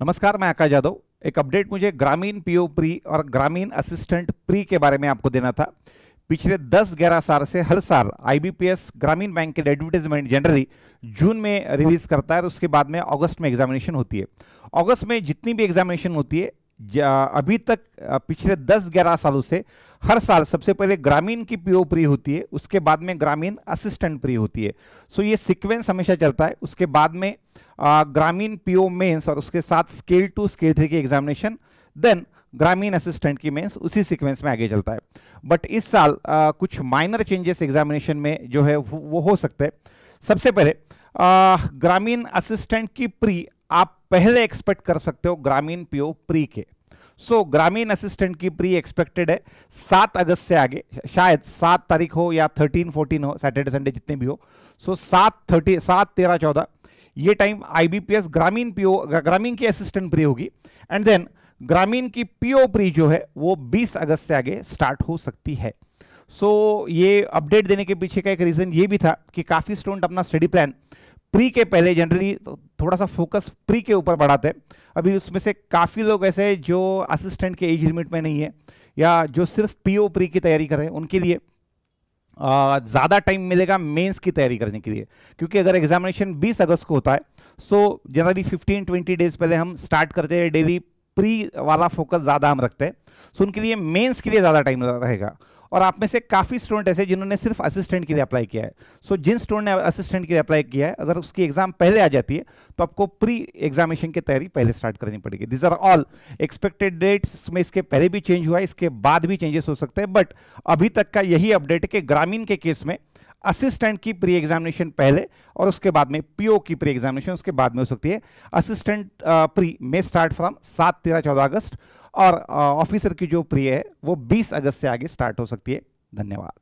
नमस्कार मैं आकाश यादव एक अपडेट मुझे ग्रामीण पीओ प्री और ग्रामीण असिस्टेंट प्री के बारे में आपको देना था पिछले 10-11 साल से हर साल आईबीपीएस ग्रामीण बैंक के एडवर्टीजमेंट जनरली जून में रिलीज करता है तो उसके बाद में अगस्त में एग्जामिनेशन होती है अगस्त में जितनी भी एग्जामिनेशन होती है अभी तक पिछले 10-11 सालों से हर साल सबसे पहले ग्रामीण की पीओ प्री होती है उसके बाद में ग्रामीण असिस्टेंट प्री होती है सो ये सिक्वेंस हमेशा चलता है उसके बाद में ग्रामीण पीओ मेंस और उसके साथ स्केल टू स्केल थ्री की एग्जामिनेशन देन ग्रामीण असिस्टेंट की मेंस उसी सीक्वेंस में आगे चलता है बट इस साल आ, कुछ माइनर चेंजेस एग्जामिनेशन में जो है वो हो सकते हैं सबसे पहले ग्रामीण असिस्टेंट की प्री आप पहले एक्सपेक्ट कर सकते हो ग्रामीण पीओ प्री के सो so, ग्रामीण असिस्टेंट की प्री एक्सपेक्टेड है सात अगस्त से आगे शायद सात तारीख हो या थर्टीन फोर्टीन हो सैटरडे संडे जितने भी हो सो सात थर्टी सात तेरह चौदह ये टाइम आईबीपीएस ग्रामीण पीओ ग्रामीण की असिस्टेंट प्री होगी एंड देन ग्रामीण की पीओ प्री जो है वो 20 अगस्त से आगे स्टार्ट हो सकती है सो so, ये अपडेट देने के पीछे का एक रीज़न ये भी था कि काफ़ी स्टूडेंट अपना स्टडी प्लान प्री के पहले जनरली तो थोड़ा सा फोकस प्री के ऊपर बढ़ाते हैं अभी उसमें से काफ़ी लोग ऐसे जो असिस्टेंट के एज लिमिट में नहीं है या जो सिर्फ पीओ प्री की तैयारी कर रहे हैं उनके लिए ज़्यादा टाइम मिलेगा मेंस की तैयारी करने के लिए क्योंकि अगर एग्जामिनेशन 20 अगस्त को होता है सो जनरली 15 20 डेज पहले हम स्टार्ट करते हैं डेली प्री वाला फोकस ज़्यादा हम रखते हैं सो उनके लिए मेंस के लिए ज़्यादा टाइम रहेगा और आप में से काफ़ी स्टूडेंट ऐसे जिन्होंने सिर्फ असिस्टेंट के लिए अप्लाई किया है सो so, जिन स्टूडेंट ने असिस्टेंट के लिए अप्लाई किया है अगर उसकी एग्जाम पहले आ जाती है तो आपको प्री एग्जामिनेशन की तैयारी पहले स्टार्ट करनी पड़ेगी these are all expected dates में इसके पहले भी चेंज हुआ है इसके बाद भी चेंजेस हो सकते हैं बट अभी तक का यही अपडेट है कि ग्रामीण के केस में असिस्टेंट की प्री एग्जामिनेशन पहले और उसके बाद में पीओ की प्री एग्जामिनेशन उसके बाद में हो सकती है assistant pre may start from सात तेरह चौदह अगस्त और ऑफिसर की जो प्रिय है वो 20 अगस्त से आगे स्टार्ट हो सकती है धन्यवाद